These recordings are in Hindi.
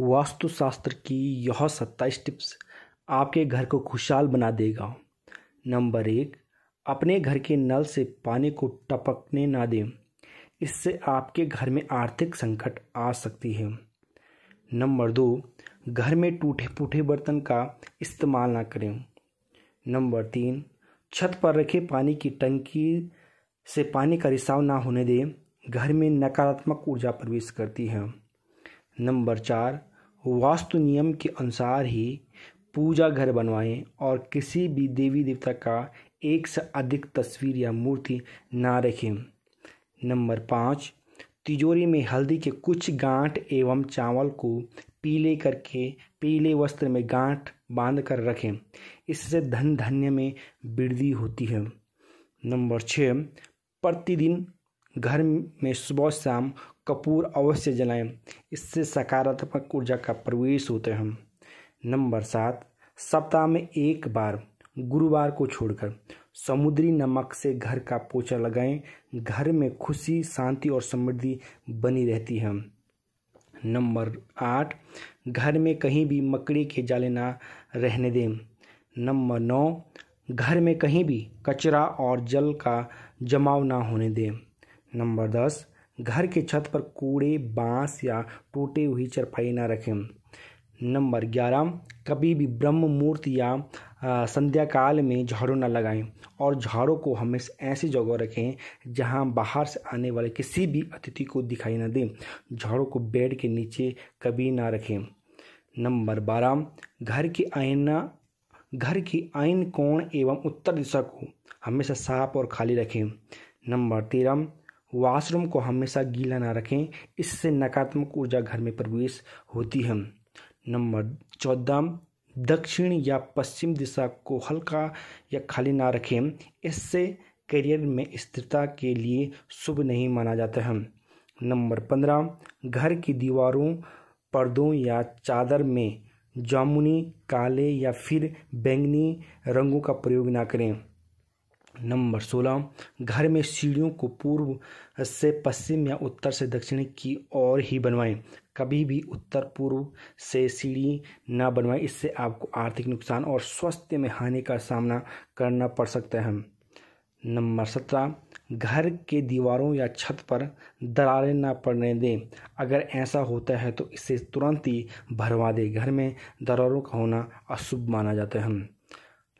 वास्तुशास्त्र की यह सत्ताईस टिप्स आपके घर को खुशहाल बना देगा नंबर एक अपने घर के नल से पानी को टपकने ना दें इससे आपके घर में आर्थिक संकट आ सकती है नंबर दो घर में टूटे फूटे बर्तन का इस्तेमाल ना करें नंबर तीन छत पर रखे पानी की टंकी से पानी का रिसाव ना होने दें घर में नकारात्मक ऊर्जा प्रवेश करती है नंबर चार वास्तु नियम के अनुसार ही पूजा घर बनवाएं और किसी भी देवी देवता का एक से अधिक तस्वीर या मूर्ति ना रखें नंबर पाँच तिजोरी में हल्दी के कुछ गांठ एवं चावल को पीले करके पीले वस्त्र में गांठ बांध कर रखें इससे धन धन्य में वृद्धि होती है नंबर छः प्रतिदिन घर में सुबह शाम कपूर अवश्य जलाएं इससे सकारात्मक ऊर्जा का प्रवेश होते हैं नंबर सात सप्ताह में एक बार गुरुवार को छोड़कर समुद्री नमक से घर का पोछा लगाएं घर में खुशी शांति और समृद्धि बनी रहती है नंबर आठ घर में कहीं भी मकड़ी के जाले ना रहने दें नंबर नौ घर में कहीं भी कचरा और जल का जमाव ना होने दें नंबर दस घर के छत पर कूड़े बांस या टूटे हुई चरपाई ना रखें नंबर ग्यारह कभी भी ब्रह्म मुहूर्त या संध्या काल में झाड़ू ना लगाएं और झाड़ू को हमेशा ऐसी जगह रखें जहां बाहर से आने वाले किसी भी अतिथि को दिखाई ना दें झाड़ू को बेड के नीचे कभी ना रखें नंबर बारह घर की आईना घर की आयन कोण एवं उत्तर दिशा को हमेशा साफ और खाली रखें नंबर तेरह वॉशरूम को हमेशा गीला ना रखें इससे नकारात्मक ऊर्जा घर में प्रवेश होती है नंबर चौदह दक्षिण या पश्चिम दिशा को हल्का या खाली ना रखें इससे करियर में स्थिरता के लिए शुभ नहीं माना जाता है नंबर पंद्रह घर की दीवारों पर्दों या चादर में जामुनी काले या फिर बैंगनी रंगों का प्रयोग ना करें नंबर सोलह घर में सीढ़ियों को पूर्व से पश्चिम या उत्तर से दक्षिण की ओर ही बनवाएं कभी भी उत्तर पूर्व से सीढ़ी ना बनवाएं इससे आपको आर्थिक नुकसान और स्वास्थ्य में हानि का सामना करना पड़ सकता है नंबर सत्रह घर के दीवारों या छत पर दरारें ना पड़ने दें अगर ऐसा होता है तो इसे तुरंत ही भरवा दें घर में दरारों का होना अशुभ माना जाता है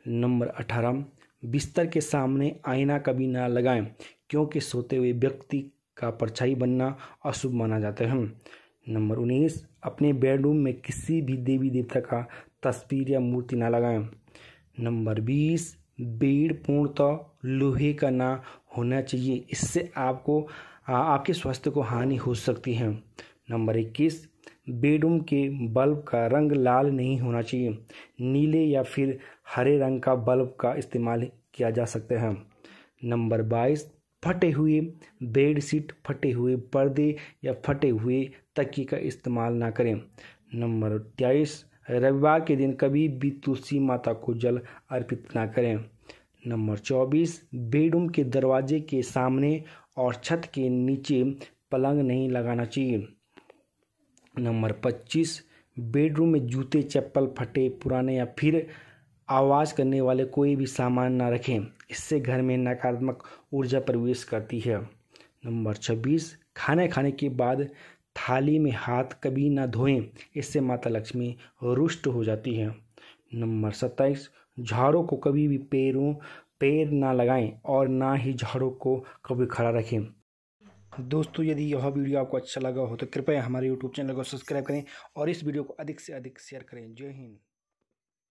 नंबर अठारह बिस्तर के सामने आईना कभी ना लगाएं क्योंकि सोते हुए व्यक्ति का परछाई बनना अशुभ माना जाता है नंबर उन्नीस अपने बेडरूम में किसी भी देवी देवता का तस्वीर या मूर्ति ना लगाएं नंबर बीस बेड पूर्णतः लोहे का ना होना चाहिए इससे आपको आपके स्वास्थ्य को हानि हो सकती है नंबर इक्कीस बेडरूम के बल्ब का रंग लाल नहीं होना चाहिए नीले या फिर हरे रंग का बल्ब का इस्तेमाल किया जा सकता है नंबर बाईस फटे हुए बेड शीट फटे हुए पर्दे या फटे हुए तकी का इस्तेमाल ना करें नंबर तेईस रविवार के दिन कभी भी तुलसी माता को जल अर्पित ना करें नंबर चौबीस बेडरूम के दरवाजे के सामने और छत के नीचे पलंग नहीं लगाना चाहिए नंबर पच्चीस बेडरूम में जूते चप्पल फटे पुराने या फिर आवाज़ करने वाले कोई भी सामान ना रखें इससे घर में नकारात्मक ऊर्जा प्रवेश करती है नंबर छब्बीस खाना खाने के बाद थाली में हाथ कभी ना धोएं इससे माता लक्ष्मी रुष्ट हो जाती है नंबर सत्ताईस झाड़ों को कभी भी पैरों पैर ना लगाएं और ना ही झाड़ों को कभी खड़ा रखें दोस्तों यदि यह वीडियो आपको अच्छा लगा हो तो कृपया हमारे यूट्यूब चैनल को सब्सक्राइब करें और इस वीडियो को अधिक से अधिक शेयर करें जय हिंद